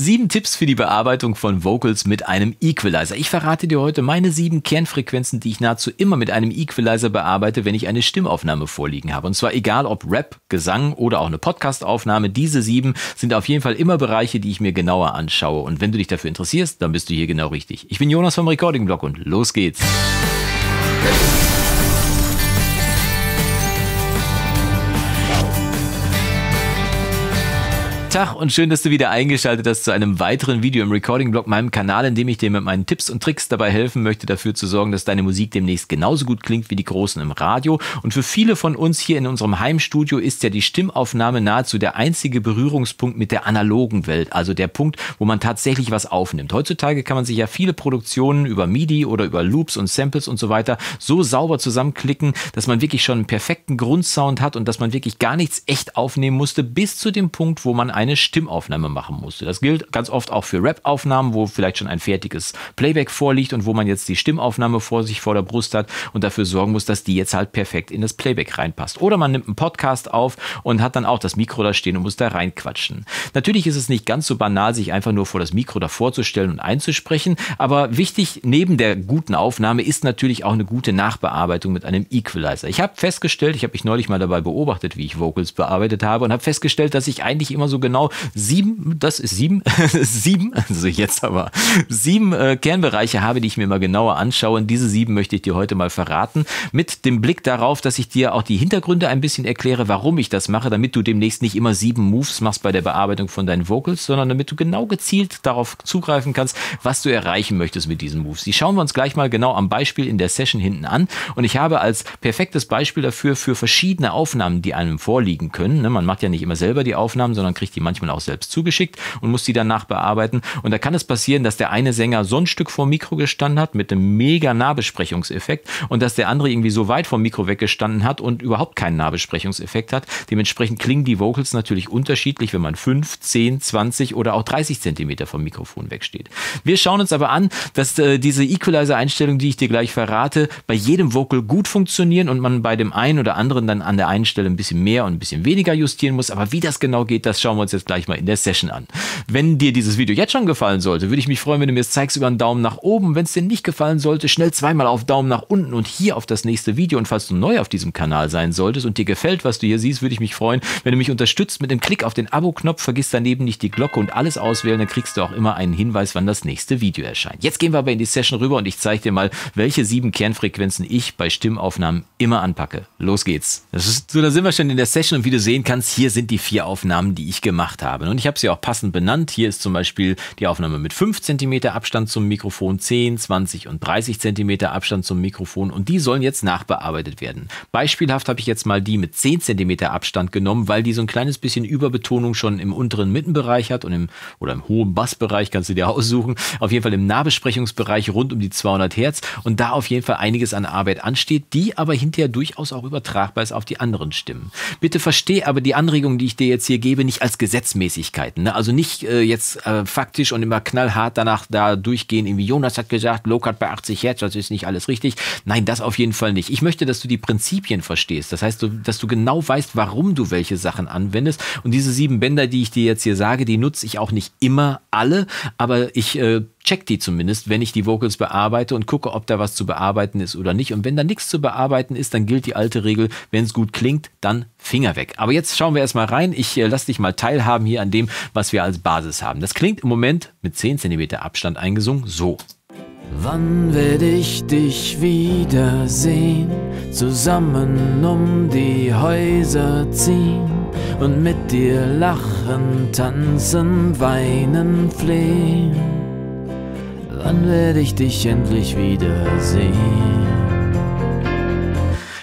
Sieben Tipps für die Bearbeitung von Vocals mit einem Equalizer. Ich verrate dir heute meine sieben Kernfrequenzen, die ich nahezu immer mit einem Equalizer bearbeite, wenn ich eine Stimmaufnahme vorliegen habe. Und zwar egal ob Rap, Gesang oder auch eine Podcastaufnahme. Diese sieben sind auf jeden Fall immer Bereiche, die ich mir genauer anschaue. Und wenn du dich dafür interessierst, dann bist du hier genau richtig. Ich bin Jonas vom Recording Blog und los geht's. Tag und schön, dass du wieder eingeschaltet hast zu einem weiteren Video im Recording-Blog, meinem Kanal, in dem ich dir mit meinen Tipps und Tricks dabei helfen möchte, dafür zu sorgen, dass deine Musik demnächst genauso gut klingt wie die Großen im Radio. Und für viele von uns hier in unserem Heimstudio ist ja die Stimmaufnahme nahezu der einzige Berührungspunkt mit der analogen Welt, also der Punkt, wo man tatsächlich was aufnimmt. Heutzutage kann man sich ja viele Produktionen über MIDI oder über Loops und Samples und so weiter so sauber zusammenklicken, dass man wirklich schon einen perfekten Grundsound hat und dass man wirklich gar nichts echt aufnehmen musste, bis zu dem Punkt, wo man einen eine Stimmaufnahme machen musste. Das gilt ganz oft auch für Rap-Aufnahmen, wo vielleicht schon ein fertiges Playback vorliegt und wo man jetzt die Stimmaufnahme vor sich vor der Brust hat und dafür sorgen muss, dass die jetzt halt perfekt in das Playback reinpasst. Oder man nimmt einen Podcast auf und hat dann auch das Mikro da stehen und muss da reinquatschen. Natürlich ist es nicht ganz so banal, sich einfach nur vor das Mikro davor zu stellen und einzusprechen, aber wichtig neben der guten Aufnahme ist natürlich auch eine gute Nachbearbeitung mit einem Equalizer. Ich habe festgestellt, ich habe mich neulich mal dabei beobachtet, wie ich Vocals bearbeitet habe und habe festgestellt, dass ich eigentlich immer so genau sieben, das ist sieben, sieben, also jetzt aber sieben äh, Kernbereiche habe, die ich mir mal genauer anschaue. Und diese sieben möchte ich dir heute mal verraten. Mit dem Blick darauf, dass ich dir auch die Hintergründe ein bisschen erkläre, warum ich das mache, damit du demnächst nicht immer sieben Moves machst bei der Bearbeitung von deinen Vocals, sondern damit du genau gezielt darauf zugreifen kannst, was du erreichen möchtest mit diesen Moves. Die schauen wir uns gleich mal genau am Beispiel in der Session hinten an. Und ich habe als perfektes Beispiel dafür für verschiedene Aufnahmen, die einem vorliegen können. Ne, man macht ja nicht immer selber die Aufnahmen, sondern kriegt die die manchmal auch selbst zugeschickt und muss die danach bearbeiten. Und da kann es passieren, dass der eine Sänger so ein Stück vor Mikro gestanden hat mit einem mega Nahbesprechungseffekt und dass der andere irgendwie so weit vom Mikro weggestanden hat und überhaupt keinen Nahbesprechungseffekt hat. Dementsprechend klingen die Vocals natürlich unterschiedlich, wenn man 5, 10, 20 oder auch 30 Zentimeter vom Mikrofon wegsteht. Wir schauen uns aber an, dass äh, diese Equalizer-Einstellungen, die ich dir gleich verrate, bei jedem Vocal gut funktionieren und man bei dem einen oder anderen dann an der einen Stelle ein bisschen mehr und ein bisschen weniger justieren muss. Aber wie das genau geht, das schauen wir uns uns jetzt gleich mal in der Session an. Wenn dir dieses Video jetzt schon gefallen sollte, würde ich mich freuen, wenn du mir es zeigst über einen Daumen nach oben. Wenn es dir nicht gefallen sollte, schnell zweimal auf Daumen nach unten und hier auf das nächste Video. Und falls du neu auf diesem Kanal sein solltest und dir gefällt, was du hier siehst, würde ich mich freuen, wenn du mich unterstützt mit dem Klick auf den Abo-Knopf. Vergiss daneben nicht die Glocke und alles auswählen, dann kriegst du auch immer einen Hinweis, wann das nächste Video erscheint. Jetzt gehen wir aber in die Session rüber und ich zeige dir mal, welche sieben Kernfrequenzen ich bei Stimmaufnahmen immer anpacke. Los geht's. Ist, so, da sind wir schon in der Session und wie du sehen kannst, hier sind die vier Aufnahmen, die ich gemacht habe gemacht haben. Und ich habe sie auch passend benannt. Hier ist zum Beispiel die Aufnahme mit 5 cm Abstand zum Mikrofon, 10, 20 und 30 cm Abstand zum Mikrofon und die sollen jetzt nachbearbeitet werden. Beispielhaft habe ich jetzt mal die mit 10 cm Abstand genommen, weil die so ein kleines bisschen Überbetonung schon im unteren Mittenbereich hat und im oder im hohen Bassbereich kannst du dir aussuchen. Auf jeden Fall im Nahbesprechungsbereich rund um die 200 Hertz und da auf jeden Fall einiges an Arbeit ansteht, die aber hinterher durchaus auch übertragbar ist auf die anderen Stimmen. Bitte verstehe aber die Anregung, die ich dir jetzt hier gebe, nicht als Gesetzmäßigkeiten. Ne? Also nicht äh, jetzt äh, faktisch und immer knallhart danach da durchgehen, irgendwie Jonas hat gesagt, Lokat bei 80 Hertz, das ist nicht alles richtig. Nein, das auf jeden Fall nicht. Ich möchte, dass du die Prinzipien verstehst. Das heißt, du, dass du genau weißt, warum du welche Sachen anwendest. Und diese sieben Bänder, die ich dir jetzt hier sage, die nutze ich auch nicht immer alle, aber ich äh, check die zumindest, wenn ich die Vocals bearbeite und gucke, ob da was zu bearbeiten ist oder nicht. Und wenn da nichts zu bearbeiten ist, dann gilt die alte Regel, wenn es gut klingt, dann Finger weg. Aber jetzt schauen wir erstmal rein. Ich äh, lasse dich mal teilhaben hier an dem, was wir als Basis haben. Das klingt im Moment mit 10 cm Abstand eingesungen so. Wann werde ich dich wiedersehen? Zusammen um die Häuser ziehen und mit dir lachen, tanzen, weinen, flehen. Wann werde ich dich endlich wiedersehen?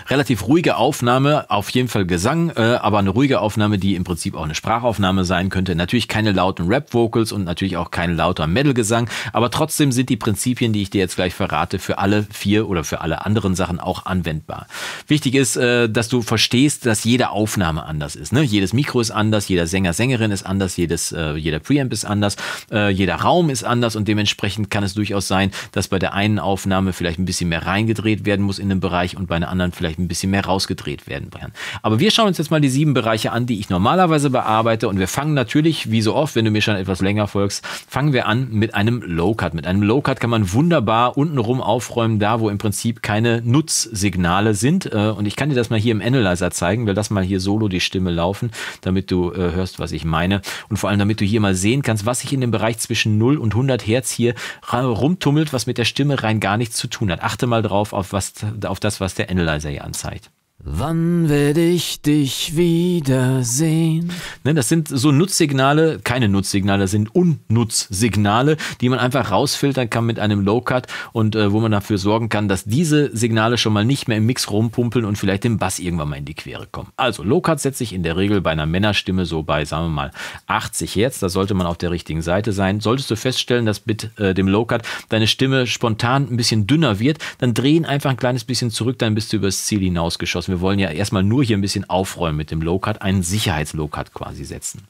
relativ ruhige Aufnahme, auf jeden Fall Gesang, äh, aber eine ruhige Aufnahme, die im Prinzip auch eine Sprachaufnahme sein könnte. Natürlich keine lauten Rap-Vocals und natürlich auch kein lauter Metal-Gesang, aber trotzdem sind die Prinzipien, die ich dir jetzt gleich verrate, für alle vier oder für alle anderen Sachen auch anwendbar. Wichtig ist, äh, dass du verstehst, dass jede Aufnahme anders ist. Ne? Jedes Mikro ist anders, jeder Sänger, Sängerin ist anders, jedes, äh, jeder Preamp ist anders, äh, jeder Raum ist anders und dementsprechend kann es durchaus sein, dass bei der einen Aufnahme vielleicht ein bisschen mehr reingedreht werden muss in den Bereich und bei einer anderen vielleicht vielleicht ein bisschen mehr rausgedreht werden kann. Aber wir schauen uns jetzt mal die sieben Bereiche an, die ich normalerweise bearbeite. Und wir fangen natürlich, wie so oft, wenn du mir schon etwas länger folgst, fangen wir an mit einem Low-Cut. Mit einem Low-Cut kann man wunderbar untenrum aufräumen, da wo im Prinzip keine Nutzsignale sind. Äh, und ich kann dir das mal hier im Analyzer zeigen. Wir lassen mal hier solo die Stimme laufen, damit du äh, hörst, was ich meine. Und vor allem, damit du hier mal sehen kannst, was sich in dem Bereich zwischen 0 und 100 Hertz hier rumtummelt, was mit der Stimme rein gar nichts zu tun hat. Achte mal drauf auf, was, auf das, was der Analyzer hier anzeigt. Wann werde ich dich wiedersehen? Ne, das sind so Nutzsignale, keine Nutzsignale, das sind Unnutzsignale, die man einfach rausfiltern kann mit einem Low-Cut und äh, wo man dafür sorgen kann, dass diese Signale schon mal nicht mehr im Mix rumpumpeln und vielleicht dem Bass irgendwann mal in die Quere kommen. Also Low-Cut setze ich in der Regel bei einer Männerstimme so bei, sagen wir mal, 80 Hertz. Da sollte man auf der richtigen Seite sein. Solltest du feststellen, dass mit äh, dem Low-Cut deine Stimme spontan ein bisschen dünner wird, dann drehen einfach ein kleines bisschen zurück, dann bist du übers Ziel hinausgeschossen wir wollen ja erstmal nur hier ein bisschen aufräumen mit dem Low-Cut, einen Sicherheits-Low-Cut quasi setzen.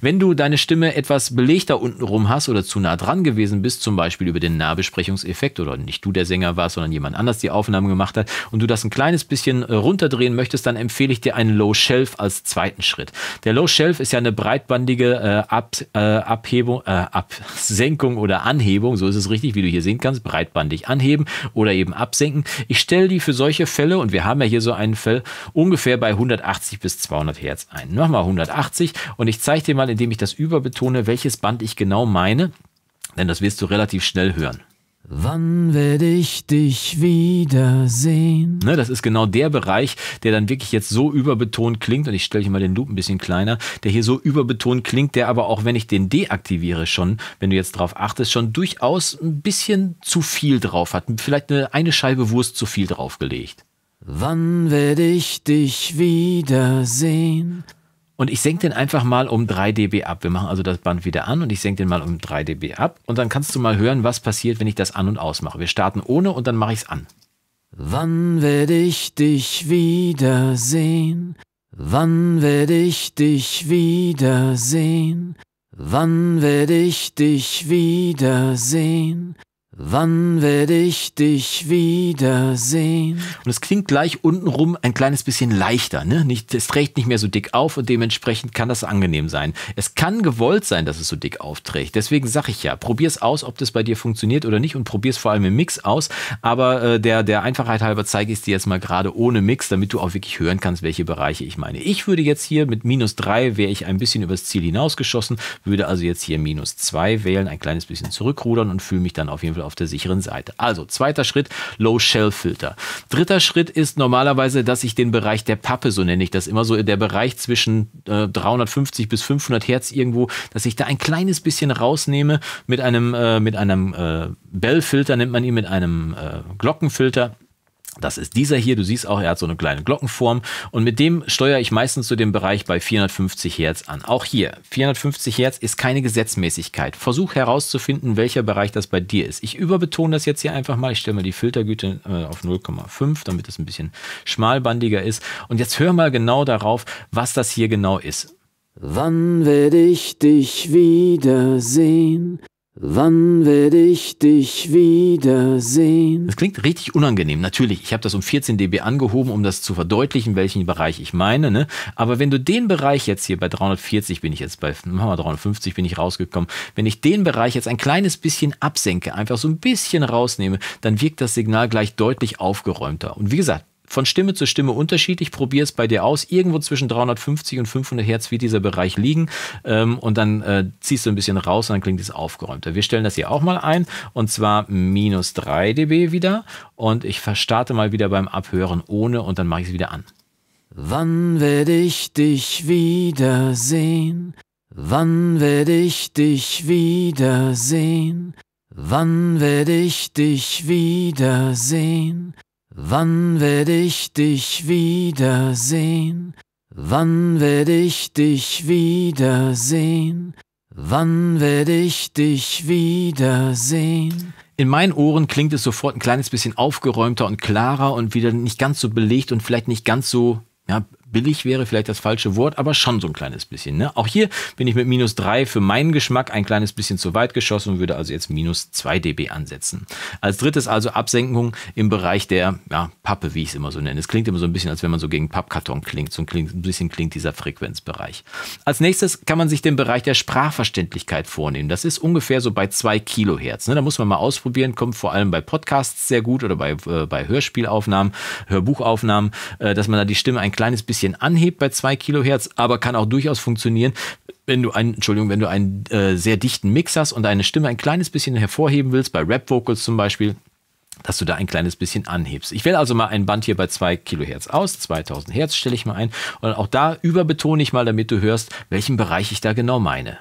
Wenn du deine Stimme etwas belegter unten rum hast oder zu nah dran gewesen bist, zum Beispiel über den Nahbesprechungseffekt oder nicht du der Sänger warst, sondern jemand anders die Aufnahme gemacht hat und du das ein kleines bisschen äh, runterdrehen möchtest, dann empfehle ich dir einen Low Shelf als zweiten Schritt. Der Low Shelf ist ja eine breitbandige äh, Ab, äh, Abhebung, äh, Absenkung oder Anhebung, so ist es richtig, wie du hier sehen kannst, breitbandig anheben oder eben absenken. Ich stelle die für solche Fälle und wir haben ja hier so einen Fall, Deckel ungefähr bei 180 bis 200 Hertz ein. Nochmal 180 und ich zeige dir mal, indem ich das überbetone, welches Band ich genau meine, denn das wirst du relativ schnell hören. Wann werde ich dich wiedersehen? Ne, das ist genau der Bereich, der dann wirklich jetzt so überbetont klingt. Und ich stelle hier mal den Loop ein bisschen kleiner, der hier so überbetont klingt, der aber auch, wenn ich den deaktiviere, schon, wenn du jetzt drauf achtest, schon durchaus ein bisschen zu viel drauf hat. Vielleicht eine, eine Scheibe Wurst zu viel draufgelegt. Wann werde ich dich wiedersehen? Und ich senke den einfach mal um 3 dB ab. Wir machen also das Band wieder an und ich senke den mal um 3 dB ab. Und dann kannst du mal hören, was passiert, wenn ich das an und ausmache. Wir starten ohne und dann mache ich es an. Wann werde ich dich wiedersehen? Wann werde ich dich wiedersehen? Wann werde ich dich wiedersehen? Wann werde ich dich wiedersehen? Und es klingt gleich untenrum ein kleines bisschen leichter, ne? Nicht, es trägt nicht mehr so dick auf und dementsprechend kann das angenehm sein. Es kann gewollt sein, dass es so dick aufträgt. Deswegen sag ich ja, probier's aus, ob das bei dir funktioniert oder nicht und probier's vor allem im Mix aus. Aber äh, der, der Einfachheit halber zeige ich dir jetzt mal gerade ohne Mix, damit du auch wirklich hören kannst, welche Bereiche ich meine. Ich würde jetzt hier mit minus drei wäre ich ein bisschen übers Ziel hinausgeschossen, würde also jetzt hier minus zwei wählen, ein kleines bisschen zurückrudern und fühle mich dann auf jeden Fall Artikel auf der sicheren Seite. Also, zweiter Schritt, Low-Shell-Filter. Dritter Schritt ist normalerweise, dass ich den Bereich der Pappe, so nenne ich das immer so, der Bereich zwischen äh, 350 bis 500 Hertz irgendwo, dass ich da ein kleines bisschen rausnehme mit einem, äh, mit einem äh, Bell-Filter, nennt man ihn, mit einem äh, Glockenfilter das ist dieser hier. Du siehst auch, er hat so eine kleine Glockenform und mit dem steuere ich meistens so dem Bereich bei 450 Hertz an. Auch hier, 450 Hertz ist keine Gesetzmäßigkeit. Versuch herauszufinden, welcher Bereich das bei dir ist. Ich überbetone das jetzt hier einfach mal. Ich stelle mal die Filtergüte äh, auf 0,5, damit es ein bisschen schmalbandiger ist. Und jetzt hör mal genau darauf, was das hier genau ist. Wann werde ich dich wiedersehen? Wann werde ich dich wiedersehen? Das klingt richtig unangenehm. Natürlich, ich habe das um 14 dB angehoben, um das zu verdeutlichen, welchen Bereich ich meine. Ne? Aber wenn du den Bereich jetzt hier bei 340 bin ich jetzt bei, machen wir 350 bin ich rausgekommen. Wenn ich den Bereich jetzt ein kleines bisschen absenke, einfach so ein bisschen rausnehme, dann wirkt das Signal gleich deutlich aufgeräumter. Und wie gesagt, von Stimme zu Stimme unterschiedlich. Probier es bei dir aus. Irgendwo zwischen 350 und 500 Hertz wird dieser Bereich liegen. Ähm, und dann äh, ziehst du ein bisschen raus und dann klingt es aufgeräumter. Wir stellen das hier auch mal ein. Und zwar minus 3 dB wieder. Und ich verstarte mal wieder beim Abhören ohne und dann mache ich es wieder an. Wann werde ich dich wiedersehen? Wann werde ich dich wiedersehen? Wann werde ich dich wiedersehen? Wann werde ich dich wiedersehen? Wann werde ich dich wiedersehen? Wann werde ich dich wiedersehen? In meinen Ohren klingt es sofort ein kleines bisschen aufgeräumter und klarer und wieder nicht ganz so belegt und vielleicht nicht ganz so ja, billig wäre vielleicht das falsche Wort, aber schon so ein kleines bisschen. Ne? Auch hier bin ich mit minus 3 für meinen Geschmack ein kleines bisschen zu weit geschossen und würde also jetzt minus 2 dB ansetzen. Als drittes also Absenkung im Bereich der ja, Pappe, wie ich es immer so nenne. Es klingt immer so ein bisschen, als wenn man so gegen Pappkarton klingt. So ein, klingt, ein bisschen klingt dieser Frequenzbereich. Als nächstes kann man sich den Bereich der Sprachverständlichkeit vornehmen. Das ist ungefähr so bei 2 Kilohertz. Ne? Da muss man mal ausprobieren, kommt vor allem bei Podcasts sehr gut oder bei, äh, bei Hörspielaufnahmen, Hörbuchaufnahmen, äh, dass man da die Stimme ein kleines bisschen bisschen anhebt bei 2 Kilohertz, aber kann auch durchaus funktionieren, wenn du einen, Entschuldigung, wenn du einen äh, sehr dichten Mix hast und deine Stimme ein kleines bisschen hervorheben willst, bei Rap-Vocals zum Beispiel, dass du da ein kleines bisschen anhebst. Ich wähle also mal ein Band hier bei 2 Kilohertz aus, 2000 Hertz stelle ich mal ein und auch da überbetone ich mal, damit du hörst, welchen Bereich ich da genau meine.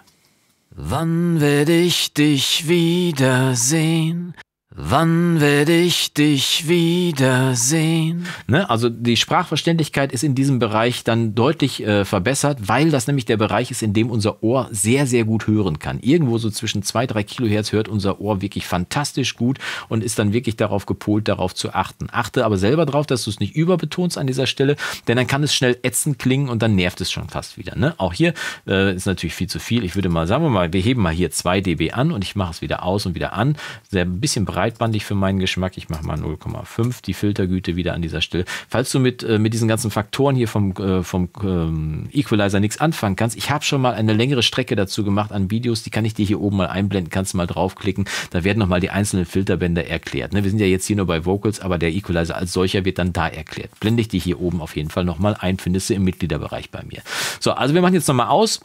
Wann werde ich dich wiedersehen? Wann werde ich dich wiedersehen? Ne, also die Sprachverständlichkeit ist in diesem Bereich dann deutlich äh, verbessert, weil das nämlich der Bereich ist, in dem unser Ohr sehr, sehr gut hören kann. Irgendwo so zwischen zwei drei Kilohertz hört unser Ohr wirklich fantastisch gut und ist dann wirklich darauf gepolt, darauf zu achten. Achte aber selber darauf, dass du es nicht überbetonst an dieser Stelle, denn dann kann es schnell ätzend klingen und dann nervt es schon fast wieder. Ne? Auch hier äh, ist natürlich viel zu viel. Ich würde mal sagen, wir, mal, wir heben mal hier 2 dB an und ich mache es wieder aus und wieder an. Sehr ein bisschen breit breitbandig für meinen Geschmack. Ich mache mal 0,5, die Filtergüte wieder an dieser Stelle. Falls du mit, äh, mit diesen ganzen Faktoren hier vom, äh, vom ähm, Equalizer nichts anfangen kannst, ich habe schon mal eine längere Strecke dazu gemacht an Videos, die kann ich dir hier oben mal einblenden, kannst du mal draufklicken. Da werden nochmal die einzelnen Filterbänder erklärt. Ne? Wir sind ja jetzt hier nur bei Vocals, aber der Equalizer als solcher wird dann da erklärt. Blende ich dir hier oben auf jeden Fall nochmal ein, findest du im Mitgliederbereich bei mir. So, also wir machen jetzt nochmal aus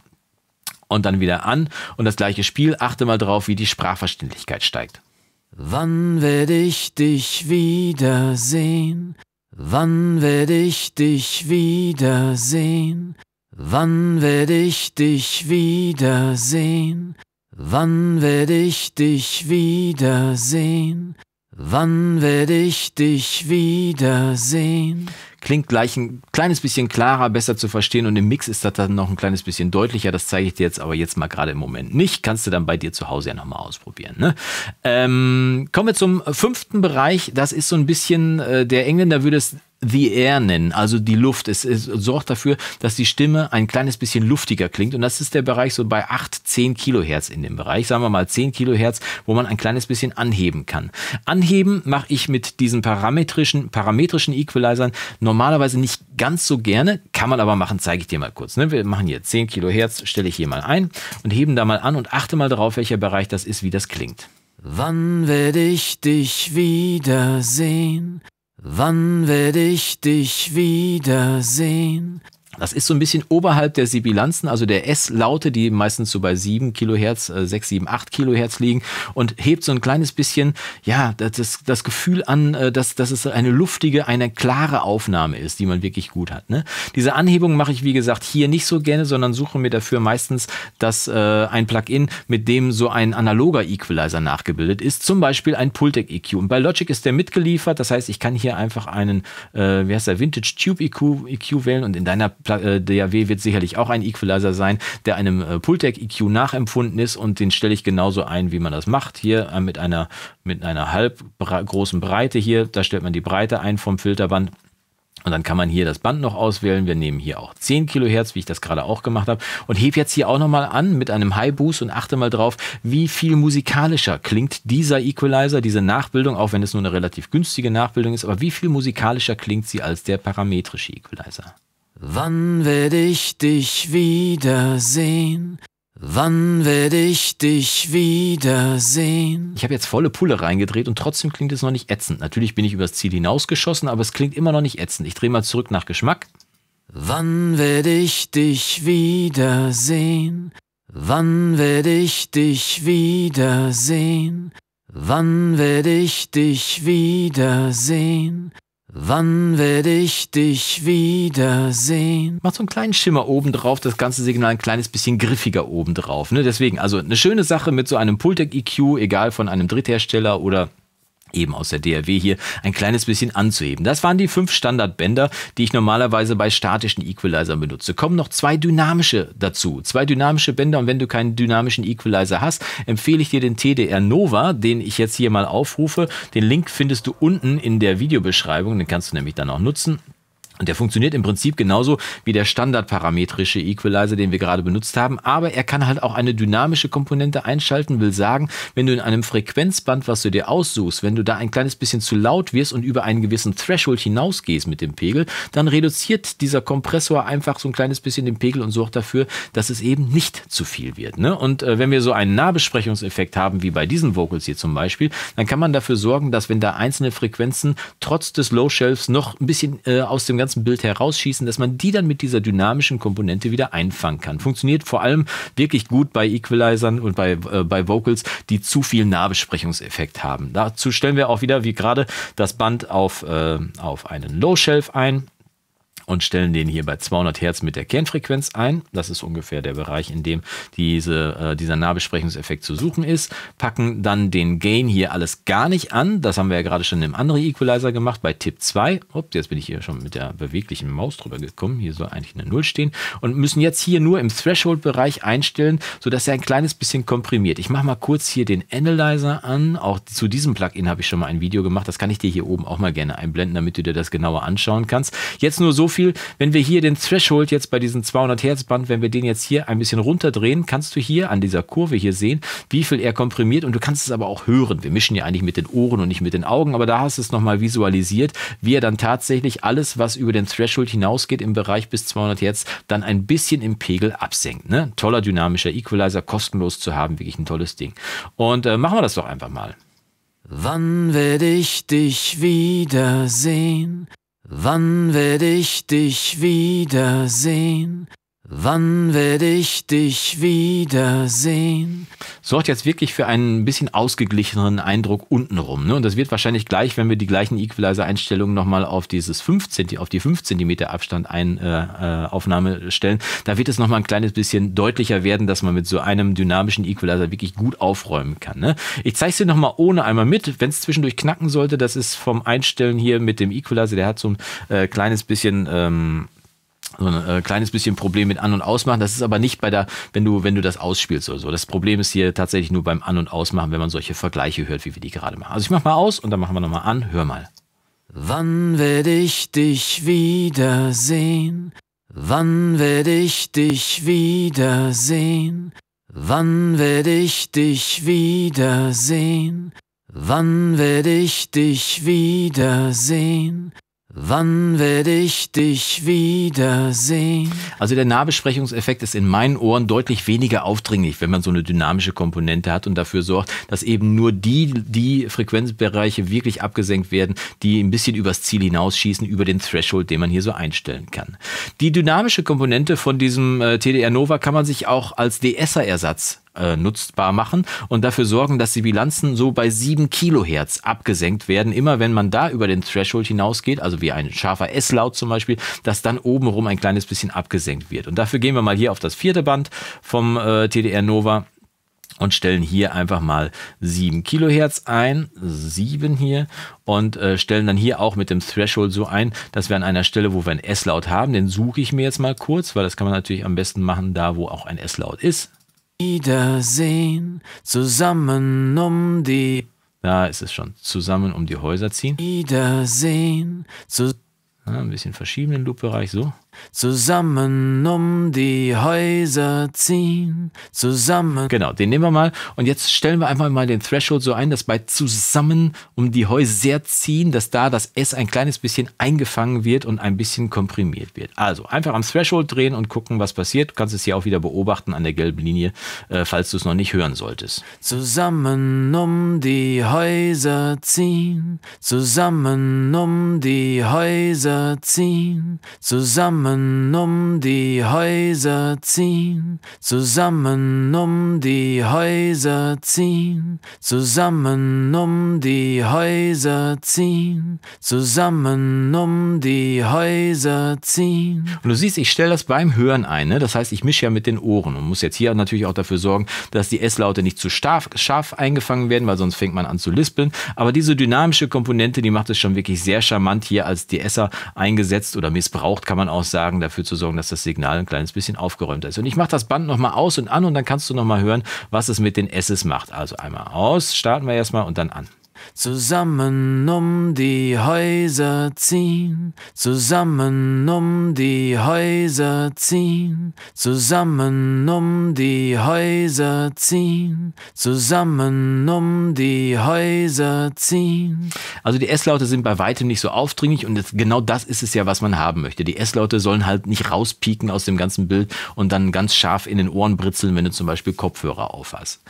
und dann wieder an und das gleiche Spiel. Achte mal drauf, wie die Sprachverständlichkeit steigt. Wann werde ich dich wiedersehen? Wann werde ich dich wiedersehen? Wann werde ich dich wiedersehen? Wann werde ich dich wiedersehen? Wann werde ich dich wiedersehen? Klingt gleich ein kleines bisschen klarer, besser zu verstehen und im Mix ist das dann noch ein kleines bisschen deutlicher. Das zeige ich dir jetzt aber jetzt mal gerade im Moment nicht. Kannst du dann bei dir zu Hause ja nochmal ausprobieren. Ne? Ähm, kommen wir zum fünften Bereich. Das ist so ein bisschen, äh, der Engländer würde es The Air nennen, also die Luft. Es, es, sorgt dafür, dass die Stimme ein kleines bisschen luftiger klingt und das ist der Bereich so bei 8, 10 Kilohertz in dem Bereich, sagen wir mal 10 Kilohertz, wo man ein kleines bisschen anheben kann. Anheben mache ich mit diesen parametrischen, parametrischen Equalizern normalerweise nicht ganz so gerne, kann man aber machen, zeige ich dir mal kurz. Ne? Wir machen hier 10 Kilohertz, stelle ich hier mal ein und heben da mal an und achte mal darauf, welcher Bereich das ist, wie das klingt. Wann werde ich dich wiedersehen? Wann werde ich dich wiedersehen? Das ist so ein bisschen oberhalb der Sibilanzen, also der S-Laute, die meistens so bei 7 Kilohertz, 6, 7, 8 Kilohertz liegen und hebt so ein kleines bisschen, ja, das, das Gefühl an, äh, dass, dass es eine luftige, eine klare Aufnahme ist, die man wirklich gut hat. Ne? Diese Anhebung mache ich, wie gesagt, hier nicht so gerne, sondern suche mir dafür meistens dass äh, ein Plugin, mit dem so ein analoger Equalizer nachgebildet ist, zum Beispiel ein Pultec EQ. Und bei Logic ist der mitgeliefert, das heißt, ich kann hier einfach einen, äh, wie heißt der, Vintage Tube EQ, EQ wählen und in deiner äh, DAW wird sicherlich auch ein Equalizer sein, der einem äh, Pultec EQ nachempfunden ist und den stelle ich genauso ein, wie man das macht. Hier äh, mit einer, mit einer halb großen Breite hier, da stellt man die Breite ein vom Filterband. Und dann kann man hier das Band noch auswählen. Wir nehmen hier auch 10 Kilohertz, wie ich das gerade auch gemacht habe. Und heb jetzt hier auch nochmal an mit einem High Boost und achte mal drauf, wie viel musikalischer klingt dieser Equalizer, diese Nachbildung, auch wenn es nur eine relativ günstige Nachbildung ist, aber wie viel musikalischer klingt sie als der parametrische Equalizer. Wann werde ich dich wiedersehen? Wann werde ich dich wiedersehen? Ich habe jetzt volle Pulle reingedreht und trotzdem klingt es noch nicht ätzend. Natürlich bin ich übers Ziel hinausgeschossen, aber es klingt immer noch nicht ätzend. Ich drehe mal zurück nach Geschmack. Wann werde ich dich wiedersehen? Wann werde ich dich wiedersehen? Wann werde ich dich wiedersehen? Wann werde ich dich wiedersehen? Macht so einen kleinen Schimmer oben drauf, das ganze Signal ein kleines bisschen griffiger oben drauf. Ne? Deswegen, also eine schöne Sache mit so einem Pultec EQ, egal von einem Dritthersteller oder eben aus der DRW hier ein kleines bisschen anzuheben. Das waren die fünf Standardbänder, die ich normalerweise bei statischen Equalizern benutze. Kommen noch zwei dynamische dazu. Zwei dynamische Bänder und wenn du keinen dynamischen Equalizer hast, empfehle ich dir den TDR Nova, den ich jetzt hier mal aufrufe. Den Link findest du unten in der Videobeschreibung, den kannst du nämlich dann auch nutzen. Und der funktioniert im Prinzip genauso wie der standardparametrische Equalizer, den wir gerade benutzt haben. Aber er kann halt auch eine dynamische Komponente einschalten, will sagen, wenn du in einem Frequenzband, was du dir aussuchst, wenn du da ein kleines bisschen zu laut wirst und über einen gewissen Threshold hinausgehst mit dem Pegel, dann reduziert dieser Kompressor einfach so ein kleines bisschen den Pegel und sorgt dafür, dass es eben nicht zu viel wird. Ne? Und äh, wenn wir so einen Nahbesprechungseffekt haben, wie bei diesen Vocals hier zum Beispiel, dann kann man dafür sorgen, dass wenn da einzelne Frequenzen trotz des Low Shelves noch ein bisschen äh, aus dem ganzen ganzen Bild herausschießen, dass man die dann mit dieser dynamischen Komponente wieder einfangen kann. Funktioniert vor allem wirklich gut bei Equalizern und bei, äh, bei Vocals, die zu viel Nahbesprechungseffekt haben. Dazu stellen wir auch wieder, wie gerade, das Band auf, äh, auf einen Low Shelf ein und stellen den hier bei 200 Hertz mit der Kernfrequenz ein. Das ist ungefähr der Bereich, in dem diese, äh, dieser Nahbesprechungseffekt zu suchen ist. Packen dann den Gain hier alles gar nicht an. Das haben wir ja gerade schon im anderen Equalizer gemacht, bei Tipp 2. Ups, jetzt bin ich hier schon mit der beweglichen Maus drüber gekommen. Hier soll eigentlich eine 0 stehen. Und müssen jetzt hier nur im Threshold-Bereich einstellen, sodass er ein kleines bisschen komprimiert. Ich mache mal kurz hier den Analyzer an. Auch zu diesem Plugin habe ich schon mal ein Video gemacht. Das kann ich dir hier oben auch mal gerne einblenden, damit du dir das genauer anschauen kannst. Jetzt nur so viel viel, wenn wir hier den Threshold jetzt bei diesem 200 Hertz Band, wenn wir den jetzt hier ein bisschen runterdrehen, kannst du hier an dieser Kurve hier sehen, wie viel er komprimiert und du kannst es aber auch hören. Wir mischen ja eigentlich mit den Ohren und nicht mit den Augen, aber da hast du es nochmal visualisiert, wie er dann tatsächlich alles, was über den Threshold hinausgeht im Bereich bis 200 Hertz, dann ein bisschen im Pegel absenkt. Ne? Toller dynamischer Equalizer, kostenlos zu haben, wirklich ein tolles Ding. Und äh, machen wir das doch einfach mal. Wann werde ich dich wiedersehen? Wann werde ich dich wiedersehen? Wann werde ich dich wiedersehen? Sorgt jetzt wirklich für einen bisschen ausgeglicheneren Eindruck untenrum. Ne? Und das wird wahrscheinlich gleich, wenn wir die gleichen Equalizer-Einstellungen nochmal auf dieses 5 15, auf die 5 cm Abstand ein, äh, äh, Aufnahme stellen, da wird es nochmal ein kleines bisschen deutlicher werden, dass man mit so einem dynamischen Equalizer wirklich gut aufräumen kann. Ne? Ich zeige es dir nochmal ohne einmal mit. Wenn es zwischendurch knacken sollte, das ist vom Einstellen hier mit dem Equalizer, der hat so ein äh, kleines bisschen... Ähm, so ein äh, kleines bisschen Problem mit An- und Ausmachen. Das ist aber nicht bei der, wenn du, wenn du das ausspielst oder so. Das Problem ist hier tatsächlich nur beim An- und Ausmachen, wenn man solche Vergleiche hört, wie wir die gerade machen. Also ich mach mal aus und dann machen wir nochmal an. Hör mal. Wann werde ich dich wiedersehen? Wann werde ich dich wiedersehen? Wann werde ich dich wiedersehen? Wann werde ich dich wiedersehen? Wann werde ich dich wiedersehen? Also der Nahbesprechungseffekt ist in meinen Ohren deutlich weniger aufdringlich, wenn man so eine dynamische Komponente hat und dafür sorgt, dass eben nur die, die Frequenzbereiche wirklich abgesenkt werden, die ein bisschen übers Ziel hinausschießen, über den Threshold, den man hier so einstellen kann. Die dynamische Komponente von diesem äh, TDR Nova kann man sich auch als DSer-Ersatz äh, nutzbar machen und dafür sorgen, dass die Bilanzen so bei 7 Kilohertz abgesenkt werden. Immer wenn man da über den Threshold hinausgeht, also wie ein scharfer S-Laut zum Beispiel, dass dann obenrum ein kleines bisschen abgesenkt wird. Und dafür gehen wir mal hier auf das vierte Band vom äh, TDR Nova und stellen hier einfach mal 7 Kilohertz ein, 7 hier und äh, stellen dann hier auch mit dem Threshold so ein, dass wir an einer Stelle, wo wir ein S-Laut haben, den suche ich mir jetzt mal kurz, weil das kann man natürlich am besten machen, da wo auch ein S-Laut ist. Wiedersehen, zusammen um die. Da ist es schon. Zusammen um die Häuser ziehen. Wiedersehen, zu. Ja, ein bisschen verschieben den Loop-Bereich, so. Zusammen um die Häuser ziehen, zusammen. Genau, den nehmen wir mal. Und jetzt stellen wir einfach mal den Threshold so ein, dass bei zusammen um die Häuser ziehen, dass da das S ein kleines bisschen eingefangen wird und ein bisschen komprimiert wird. Also einfach am Threshold drehen und gucken, was passiert. Du kannst es hier auch wieder beobachten an der gelben Linie, äh, falls du es noch nicht hören solltest. Zusammen um die Häuser ziehen, zusammen um die Häuser ziehen, zusammen zusammen um die Häuser ziehen, zusammen um die Häuser ziehen, zusammen um die Häuser ziehen, zusammen um die Häuser ziehen. Und du siehst, ich stelle das beim Hören ein, ne? das heißt, ich mische ja mit den Ohren und muss jetzt hier natürlich auch dafür sorgen, dass die S-Laute nicht zu starf, scharf eingefangen werden, weil sonst fängt man an zu lispeln. Aber diese dynamische Komponente, die macht es schon wirklich sehr charmant hier als Esser eingesetzt oder missbraucht, kann man auch sagen sagen, dafür zu sorgen, dass das Signal ein kleines bisschen aufgeräumter ist. Und ich mache das Band nochmal aus und an und dann kannst du nochmal hören, was es mit den S's macht. Also einmal aus, starten wir erstmal und dann an. Zusammen um die Häuser ziehen, zusammen um die Häuser ziehen, zusammen um die Häuser ziehen, zusammen um die Häuser ziehen. Also die S-Laute sind bei weitem nicht so aufdringlich und jetzt, genau das ist es ja, was man haben möchte. Die S-Laute sollen halt nicht rauspieken aus dem ganzen Bild und dann ganz scharf in den Ohren britzeln, wenn du zum Beispiel Kopfhörer aufhast.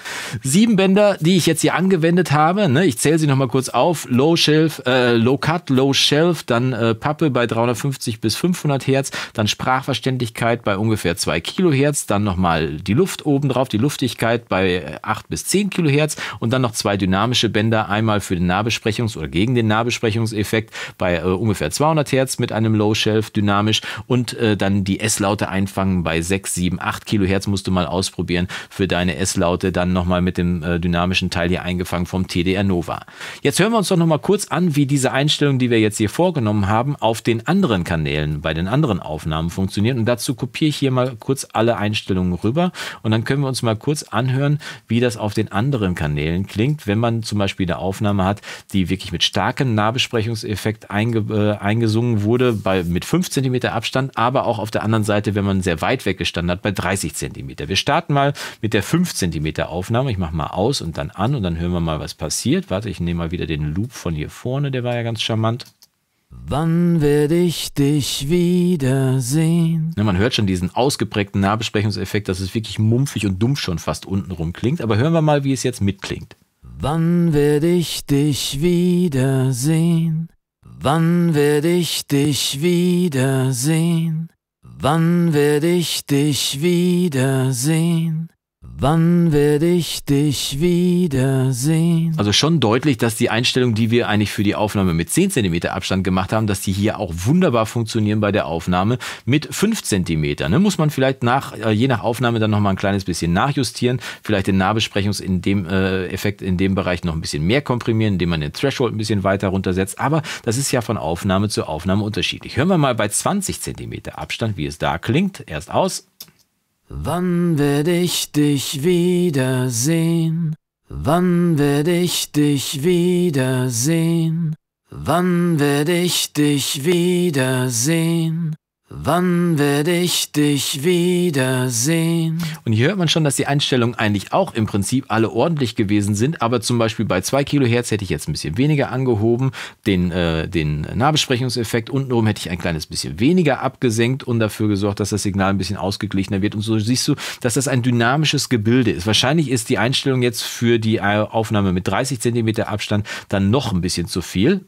Sieben Bänder, die ich jetzt hier angewendet habe, ne, ich zähle zähle sie nochmal kurz auf. Low Shelf, äh, Low Cut, Low Shelf, dann äh, Pappe bei 350 bis 500 Hertz, dann Sprachverständlichkeit bei ungefähr 2 Kilohertz, dann nochmal die Luft oben drauf, die Luftigkeit bei 8 äh, bis 10 Kilohertz und dann noch zwei dynamische Bänder, einmal für den Nahbesprechungs- oder gegen den Nahbesprechungseffekt bei äh, ungefähr 200 Hertz mit einem Low Shelf dynamisch und äh, dann die S-Laute einfangen bei 6, 7, 8 Kilohertz musst du mal ausprobieren für deine S-Laute, dann nochmal mit dem äh, dynamischen Teil hier eingefangen vom TDR Nova. Jetzt hören wir uns doch noch mal kurz an, wie diese Einstellungen, die wir jetzt hier vorgenommen haben, auf den anderen Kanälen, bei den anderen Aufnahmen funktionieren. Und dazu kopiere ich hier mal kurz alle Einstellungen rüber und dann können wir uns mal kurz anhören, wie das auf den anderen Kanälen klingt, wenn man zum Beispiel eine Aufnahme hat, die wirklich mit starkem Nahbesprechungseffekt einge äh, eingesungen wurde, bei, mit 5 cm Abstand, aber auch auf der anderen Seite, wenn man sehr weit weggestanden hat, bei 30 cm. Wir starten mal mit der 5 cm Aufnahme. Ich mache mal aus und dann an und dann hören wir mal, was passiert. Warte, ich ich nehme mal wieder den Loop von hier vorne, der war ja ganz charmant. Wann werde ich dich wiedersehen? Ja, man hört schon diesen ausgeprägten Nahbesprechungseffekt, dass es wirklich mumpfig und dumpf schon fast untenrum klingt. Aber hören wir mal, wie es jetzt mitklingt. Wann werde ich dich wiedersehen? Wann werde ich dich wiedersehen? Wann werde ich dich wiedersehen? Wann werde ich dich wiedersehen? Also schon deutlich, dass die Einstellung, die wir eigentlich für die Aufnahme mit 10 cm Abstand gemacht haben, dass die hier auch wunderbar funktionieren bei der Aufnahme mit 5 cm. Ne? Muss man vielleicht nach, äh, je nach Aufnahme dann nochmal ein kleines bisschen nachjustieren, vielleicht den Nahbesprechungs in dem äh, Effekt in dem Bereich noch ein bisschen mehr komprimieren, indem man den Threshold ein bisschen weiter runtersetzt. Aber das ist ja von Aufnahme zu Aufnahme unterschiedlich. Hören wir mal bei 20 cm Abstand, wie es da klingt. Erst aus. Wann werde ich dich wiedersehen? Wann werde ich dich wiedersehen? Wann werde ich dich wiedersehen? Wann werde ich dich wiedersehen? Und hier hört man schon, dass die Einstellungen eigentlich auch im Prinzip alle ordentlich gewesen sind, aber zum Beispiel bei 2 Kilohertz hätte ich jetzt ein bisschen weniger angehoben, den, äh, den Nahbesprechungseffekt untenrum hätte ich ein kleines bisschen weniger abgesenkt und dafür gesorgt, dass das Signal ein bisschen ausgeglichener wird. Und so siehst du, dass das ein dynamisches Gebilde ist. Wahrscheinlich ist die Einstellung jetzt für die Aufnahme mit 30 Zentimeter Abstand dann noch ein bisschen zu viel.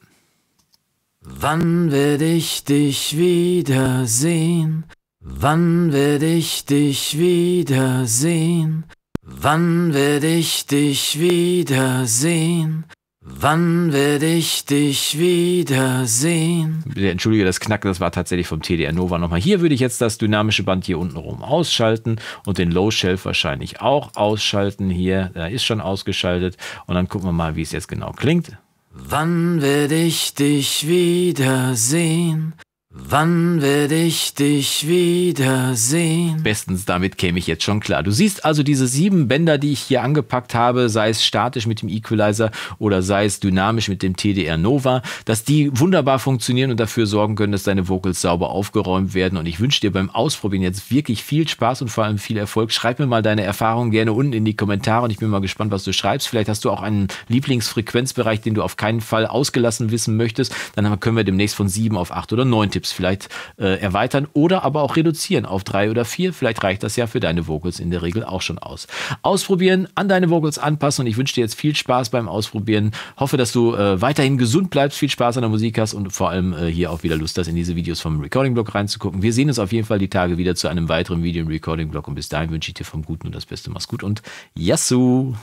Wann werde ich dich wiedersehen? Wann werde ich dich wiedersehen? Wann werde ich dich wiedersehen? Wann werde ich dich wiedersehen? Bitte entschuldige das Knacken, das war tatsächlich vom TDR Nova nochmal. Hier würde ich jetzt das dynamische Band hier unten rum ausschalten und den Low Shelf wahrscheinlich auch ausschalten hier. Da ist schon ausgeschaltet und dann gucken wir mal, wie es jetzt genau klingt. Wann werde ich dich wiedersehen? Wann werde ich dich wiedersehen? Bestens damit käme ich jetzt schon klar. Du siehst also diese sieben Bänder, die ich hier angepackt habe, sei es statisch mit dem Equalizer oder sei es dynamisch mit dem TDR Nova, dass die wunderbar funktionieren und dafür sorgen können, dass deine Vocals sauber aufgeräumt werden. Und ich wünsche dir beim Ausprobieren jetzt wirklich viel Spaß und vor allem viel Erfolg. Schreib mir mal deine Erfahrungen gerne unten in die Kommentare und ich bin mal gespannt, was du schreibst. Vielleicht hast du auch einen Lieblingsfrequenzbereich, den du auf keinen Fall ausgelassen wissen möchtest. Dann können wir demnächst von sieben auf acht oder neun Tipps vielleicht äh, erweitern oder aber auch reduzieren auf drei oder vier. Vielleicht reicht das ja für deine Vocals in der Regel auch schon aus. Ausprobieren, an deine Vocals anpassen und ich wünsche dir jetzt viel Spaß beim Ausprobieren. Hoffe, dass du äh, weiterhin gesund bleibst, viel Spaß an der Musik hast und vor allem äh, hier auch wieder Lust hast, in diese Videos vom Recording-Blog reinzugucken. Wir sehen uns auf jeden Fall die Tage wieder zu einem weiteren Video im Recording-Blog und bis dahin wünsche ich dir vom Guten und das Beste. Mach's gut und Yassou!